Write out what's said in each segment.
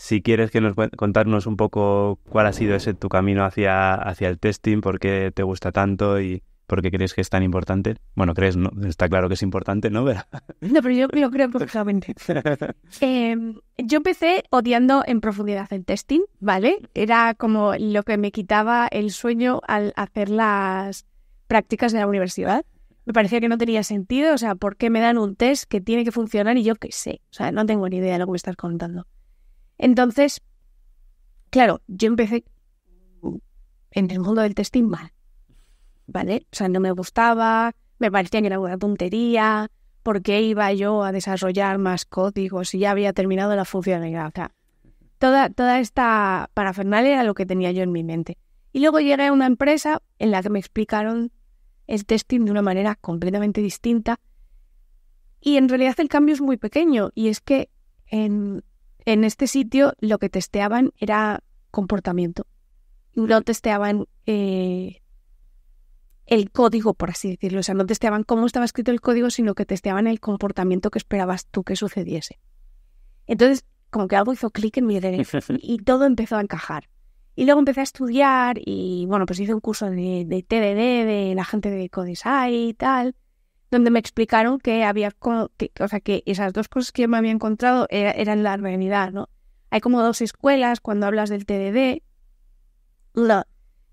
Si quieres que nos contarnos un poco cuál ha sido ese tu camino hacia, hacia el testing, por qué te gusta tanto y por qué crees que es tan importante. Bueno, crees, no, está claro que es importante, ¿no? No, pero yo lo creo perfectamente. Em, yo empecé odiando en profundidad el testing, ¿vale? Era como lo que me quitaba el sueño al hacer las prácticas de la universidad me parecía que no tenía sentido, o sea, ¿por qué me dan un test que tiene que funcionar y yo qué sé? O sea, no tengo ni idea de lo que me estás contando. Entonces, claro, yo empecé en el mundo del testing mal, ¿vale? O sea, no me gustaba, me parecía que era una tontería, ¿por qué iba yo a desarrollar más códigos si ya había terminado la funcionalidad? O sea, toda, toda esta parafernalia era lo que tenía yo en mi mente. Y luego llegué a una empresa en la que me explicaron el testing de una manera completamente distinta. Y en realidad el cambio es muy pequeño y es que en, en este sitio lo que testeaban era comportamiento. No testeaban eh, el código, por así decirlo. O sea, no testeaban cómo estaba escrito el código, sino que testeaban el comportamiento que esperabas tú que sucediese. Entonces, como que algo hizo clic en mi derecho y todo empezó a encajar. Y luego empecé a estudiar y, bueno, pues hice un curso de, de TDD, de la gente de Codesai y tal donde me explicaron que había, o sea, que esas dos cosas que me había encontrado eran la realidad, ¿no? Hay como dos escuelas cuando hablas del TDD, la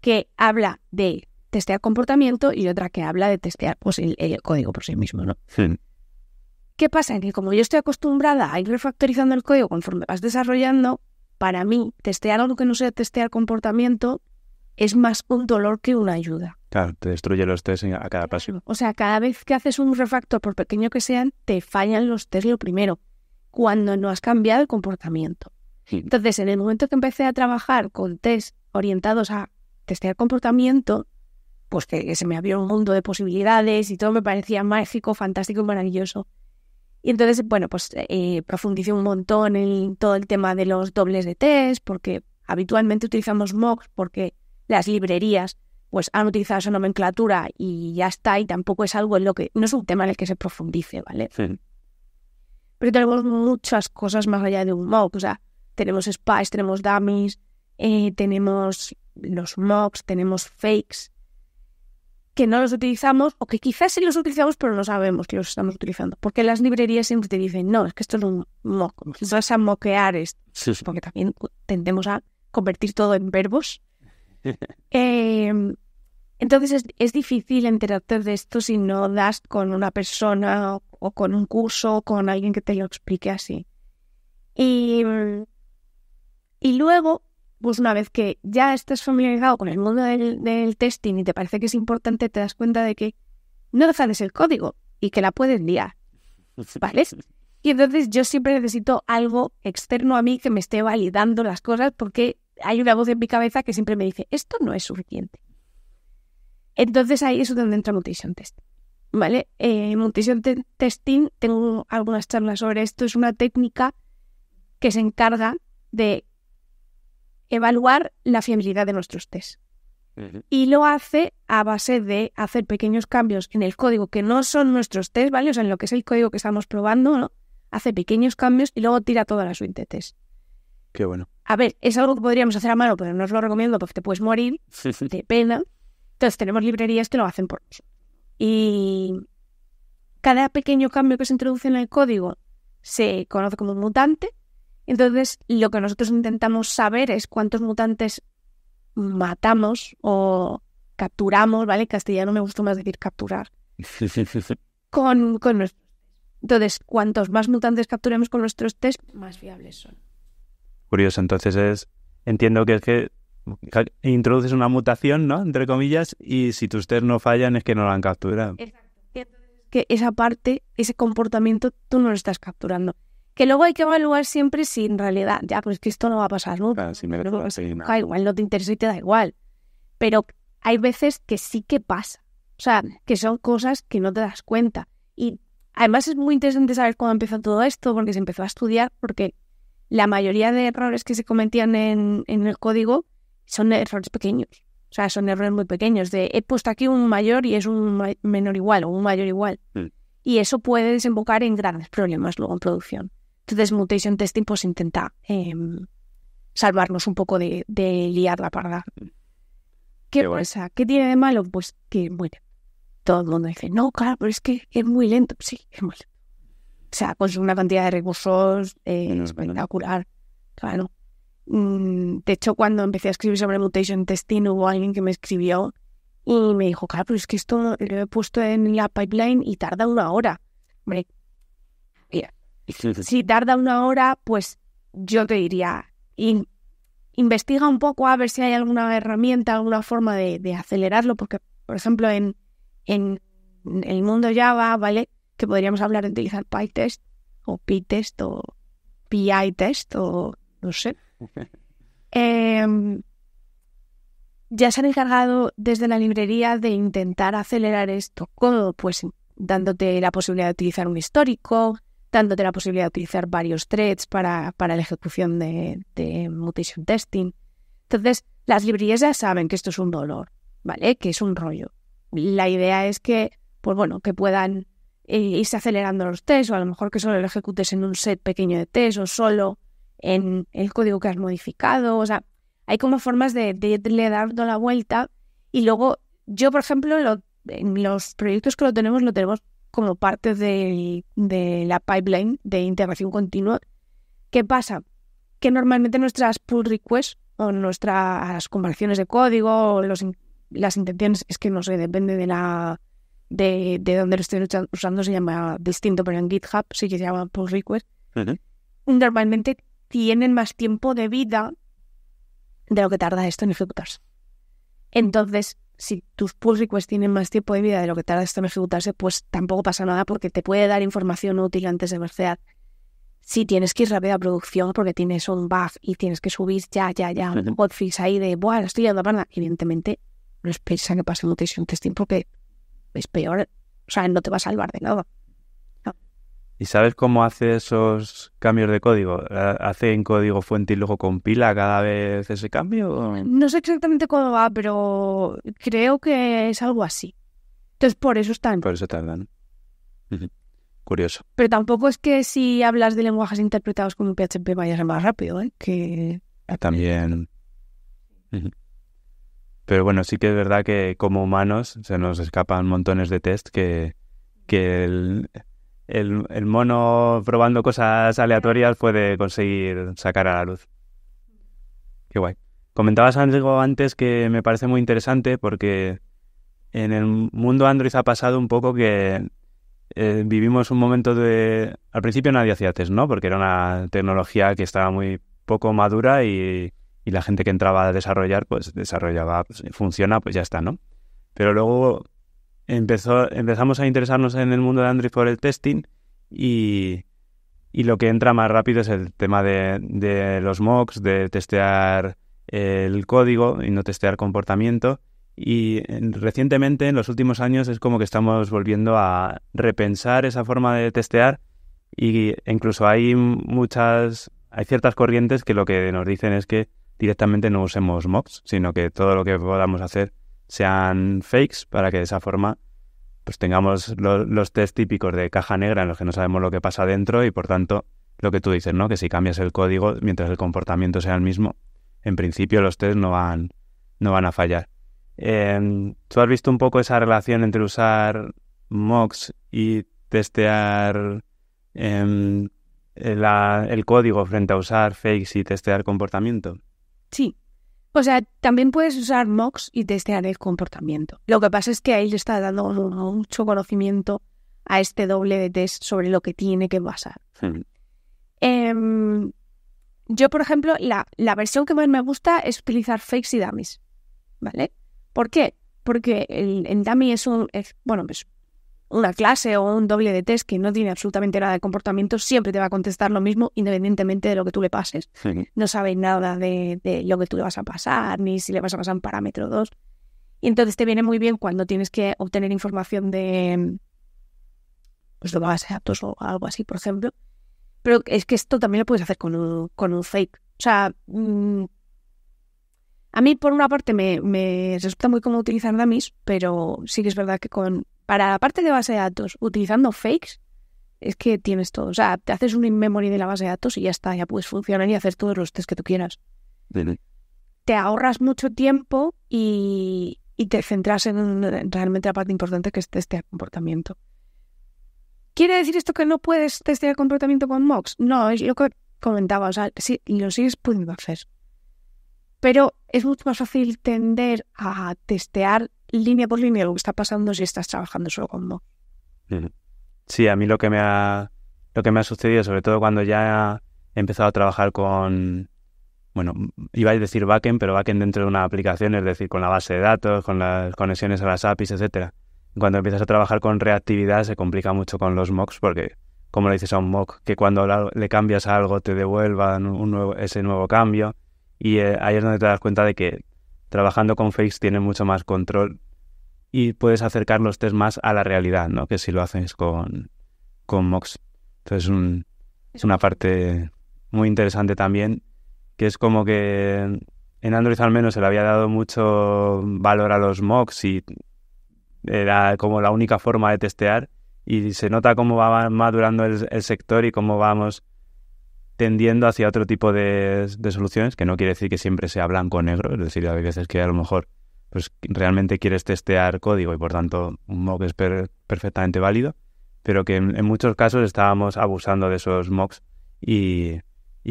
que habla de testear comportamiento y otra que habla de testear pues, el, código por sí mismo, ¿no? ¿Qué pasa? Que como yo estoy acostumbrada a ir refactorizando el código conforme vas desarrollando, para mí, testear algo que no sea testear comportamiento es más un dolor que una ayuda. Claro, te destruye los test a cada paso. O sea, cada vez que haces un refactor, por pequeño que sean, te fallan los test lo primero, cuando no has cambiado el comportamiento. Entonces, en el momento que empecé a trabajar con test orientados a testear comportamiento, pues que se me abrió un mundo de posibilidades y todo me parecía mágico, fantástico y maravilloso. Y entonces, bueno, pues eh, profundicé un montón en todo el tema de los dobles de test, porque habitualmente utilizamos mocks porque las librerías pues han utilizado esa nomenclatura y ya está, y tampoco es algo en lo que, no es un tema en el que se profundice, ¿vale? Pero tenemos muchas cosas más allá de un mock, o sea, tenemos spies, tenemos dummies, eh, tenemos los mocks, tenemos fakes, que no los utilizamos, o que quizás sí los utilizamos, pero no sabemos que los estamos utilizando. Porque las librerías siempre te dicen, no, es que esto es un mock, vas a moquear esto. Porque también tendemos a convertir todo en verbos eh, entonces es, difícil interactuar de esto si no das con una persona o, con un curso o con alguien que te lo explique así. Y, y luego, pues una vez que ya estás familiarizado con el mundo del, testing y te parece que es importante, te das cuenta de que no dejades el código y que la puedes liar. ¿Vale? Y entonces yo siempre necesito algo externo a mí que me esté validando las cosas porque hay una voz en mi cabeza que siempre me dice, esto no es suficiente. Entonces ahí es donde entra Mutation Test. ¿Vale? Eh, mutation Testing, tengo algunas charlas sobre esto, es una técnica que se encarga de evaluar la fiabilidad de nuestros tests. Y lo hace a base de hacer pequeños cambios en el código que no son nuestros test ¿vale? O sea, en lo que es el código que estamos probando, ¿no? Hace pequeños cambios y luego tira toda la suite de test. Qué bueno. A ver, es algo que podríamos hacer a mano, pero no os lo recomiendo porque te puedes morir de pena. Entonces tenemos librerías que lo hacen por nosotros. Y cada pequeño cambio que se introduce en el código se conoce como mutante. Entonces, lo que nosotros intentamos saber es cuántos mutantes matamos o capturamos, ¿vale? En castellano me gusta más decir capturar. Sí, sí, sí, con, con Entonces, cuantos más mutantes capturemos con nuestros test, más fiables son curioso. Entonces es, entiendo que es que introduces una mutación, ¿no? Entre comillas, y si tus test no fallan es que no la han capturado. Exacto. Que esa parte, ese comportamiento, tú no lo estás capturando. Que luego hay que evaluar siempre si en realidad, ya, pues que esto no va a pasar nunca. si me no, igual, no te interesa y te da igual. Pero hay veces que sí que pasa. O sea, que son cosas que no te das cuenta. Y además es muy interesante saber cuándo empezó todo esto, porque se empezó a estudiar, porque la mayoría de errores que se cometían en, en el código son errores pequeños. O sea, son errores muy pequeños de he puesto aquí un mayor y es un menor igual o un mayor igual. Mm. Y eso puede desembocar en grandes problemas luego en producción. Entonces, mutation testing pues intenta em, salvarnos un poco de, de liar la parda. Mm. ¿Qué, ¿Qué tiene de malo? Pues que, bueno, todo el mundo dice, no, claro, pero es que es muy lento. Sí, es muy lento. O sea, con una cantidad de recursos eh, no, espectacular. Claro. Mm, de hecho, cuando empecé a escribir sobre mutation testing, hubo alguien que me escribió y me dijo, claro, pero es que esto lo he puesto en la pipeline y tarda una hora. Hombre, si tarda una hora, pues yo te diría, investiga un poco a ver si hay alguna herramienta, alguna forma de, acelerarlo, porque, por ejemplo, en, en el mundo Java, ¿vale? que podríamos hablar de utilizar PyTest o PyTest o PyTest o no sé. Em, ya se han encargado desde la librería de intentar acelerar esto. Pues dándote la posibilidad de utilizar un histórico, dándote la posibilidad de utilizar varios threads para, la ejecución de, mutation testing. Entonces, las librerías ya saben que esto es un dolor, ¿vale? Que es un rollo. La idea es que, pues bueno, que puedan irse eh, acelerando los tests, o a lo mejor que solo lo ejecutes en un set pequeño de test, o solo en el código que has modificado. O sea, hay como formas de, de, la vuelta. Y luego, yo, por ejemplo, en los proyectos que lo tenemos, lo tenemos como parte de, la pipeline de integración continua. ¿Qué pasa? Que normalmente nuestras pull requests o nuestras conversiones de código o los, las intenciones, es que no sé, depende de la de, de donde lo estoy usando se llama distinto, pero en GitHub sí que se llama pull request. Normalmente tienen más tiempo de vida de lo que tarda esto en ejecutarse. Entonces, si tus pull requests tienen más tiempo de vida de lo que tarda esto en ejecutarse, pues tampoco pasa nada porque te puede dar información útil antes de ver Si tienes que ir rápido a producción porque tienes un bug y tienes que subir ya, ya, ya, un hotfix ahí de, bueno, estoy yendo a Evidentemente, no esperes a que pase un testing porque es peor, o sea, no te va a salvar de nada. ¿Y sabes cómo hace esos cambios de código? Eh, ¿Hace en código fuente y luego compila cada vez ese cambio? No sé exactamente cómo va, pero creo que es algo así. Entonces, por eso están. Por eso tardan. Curioso. Pero tampoco es que si hablas de lenguajes interpretados como PHP vayas más rápido, ¿eh? Que... También. Pero bueno, sí que es verdad que como humanos se nos escapan montones de test que, el, mono probando cosas aleatorias puede conseguir sacar a la luz. Qué guay. Comentabas algo antes que me parece muy interesante porque en el mundo Android ha pasado un poco que eh, vivimos un momento de... Al principio nadie hacía test, ¿no? Porque era una tecnología que estaba muy poco madura y, y la gente que entraba a desarrollar, pues desarrollaba, pues, funciona, pues ya está, ¿no? Pero luego empezó, empezamos a interesarnos en el mundo de Android por el testing y, y lo que entra más rápido es el tema de, los mocks, de testear el código y no testear comportamiento. Y recientemente, en los últimos años, es como que estamos volviendo a repensar esa forma de testear y e incluso hay muchas, hay ciertas corrientes que lo que nos dicen es que directamente no usemos mocks, sino que todo lo que podamos hacer sean fakes para que de esa forma pues tengamos los test típicos de caja negra en los que no sabemos lo que pasa dentro y por tanto lo que tú dices, ¿no? Que si cambias el código mientras el comportamiento sea el mismo, en principio los test no van, no van a fallar. Em, ¿Tú has visto un poco esa relación entre usar mocks y testear em, el código frente a usar fakes y testear comportamiento? Sí. O sea, también puedes usar mocks y testear el comportamiento. Lo que pasa es que ahí le está dando mucho conocimiento a este doble de test sobre lo que tiene que pasar. Em, yo, por ejemplo, la, versión que más me gusta es utilizar fakes y dummies. ¿Vale? ¿Por qué? Porque el, el dummy es un. bueno, es pues una clase o un doble de test que no tiene absolutamente nada de comportamiento, siempre te va a contestar lo mismo independientemente de lo que tú le pases. No sabes nada de, lo que tú le vas a pasar, ni si le vas a pasar un parámetro 2. Y entonces te viene muy bien cuando tienes que obtener información de, pues de base de datos o algo así, por ejemplo. Pero es que esto también lo puedes hacer con un, con un fake. O sea, mm, a mí por una parte me, me resulta muy cómodo utilizar dummies, pero sí que es verdad que con para la parte de base de datos, utilizando fakes, es que tienes todo. O sea, te haces un in-memory de la base de datos y ya está, ya puedes funcionar y hacer todos los tests que tú quieras. Te ahorras mucho tiempo y, te centras en, realmente la parte importante que es testear comportamiento. ¿Quiere decir esto que no puedes testear comportamiento con mocks? No, es lo que comentaba, o sea, sí, lo sigues pudiendo hacer. Pero es mucho más fácil tender a testear línea por línea lo que está pasando si estás trabajando solo con Mock. Sí, a mí lo que me ha, lo que me ha sucedido, sobre todo cuando ya he empezado a trabajar con, bueno, iba a decir backend, pero backend dentro de una aplicación, es decir, con la base de datos, con las conexiones a las APIs, etcétera. Cuando empiezas a trabajar con reactividad se complica mucho con los mocks porque, como le dices a un mock, que cuando le cambias algo te devuelvan ese nuevo cambio y eh, ahí es donde te das cuenta de que Trabajando con fakes tiene mucho más control y puedes acercar los test más a la realidad, ¿no? Que si lo haces con, con Entonces es una parte muy interesante también, que es como que en Android al menos se le había dado mucho valor a los mocks y era como la única forma de testear y se nota cómo va madurando el sector y cómo vamos tendiendo hacia otro tipo de, soluciones, que no quiere decir que siempre sea blanco o negro, es decir, hay veces que a lo mejor pues, realmente quieres testear código y por tanto un mock es perfectamente válido, pero que en, muchos casos estábamos abusando de esos mocks y,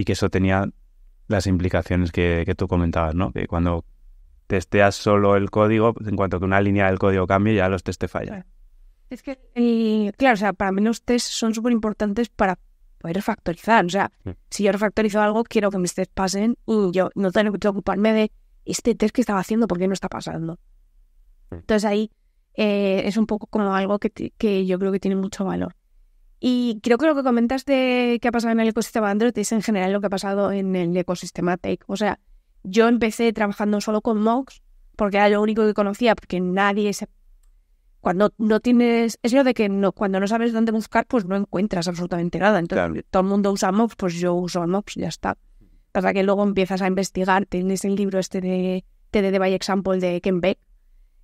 que eso tenía las implicaciones que, tú comentabas, ¿no? Que cuando testeas solo el código, pues, en cuanto que una línea del código cambie, ya los te fallan. Es que, eh, claro, o sea, para mí los tests son súper importantes para poder refactorizar. O sea, mm. si yo refactorizo algo, quiero que mis tests pasen y yo no tengo que preocuparme de este test que estaba haciendo, porque no está pasando? Mm. Entonces ahí eh, es un poco como algo que, yo creo que tiene mucho valor. Y creo que lo que comentas de qué ha pasado en el ecosistema Android es en general lo que ha pasado en el ecosistema Tech. O sea, yo empecé trabajando solo con Mox porque era lo único que conocía, porque nadie se cuando no tienes, es lo de que no, cuando no sabes dónde buscar, pues no encuentras absolutamente nada. Entonces, todo el mundo usa mobs, pues yo uso mobs y ya está. Hasta que luego empiezas a investigar, tienes el libro este de TDD By Example de Ken Beck,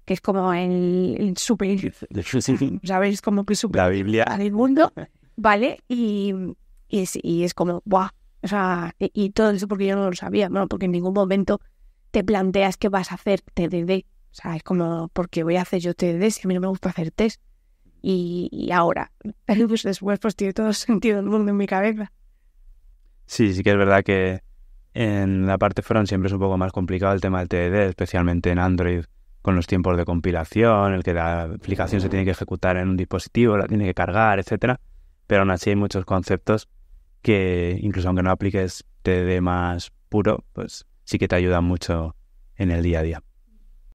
que es como el, super, ¿sabéis? Como que super la Biblia del mundo, ¿vale? Y, y, es, como, ¡buah! O sea, y, todo eso porque yo no lo sabía, bueno, porque en ningún momento te planteas qué vas a hacer TDD o sea, es como, ¿por qué voy a hacer yo TDD si a mí no me gusta hacer test? Y, y ahora, pues después, pues tiene todo sentido el mundo en mi cabeza. Sí, sí que es verdad que en la parte front siempre es un poco más complicado el tema del TDD, especialmente en Android, con los tiempos de compilación, el que la aplicación se tiene que ejecutar en un dispositivo, la tiene que cargar, etcétera. Pero aún así hay muchos conceptos que, incluso aunque no apliques TDD más puro, pues sí que te ayudan mucho en el día a día.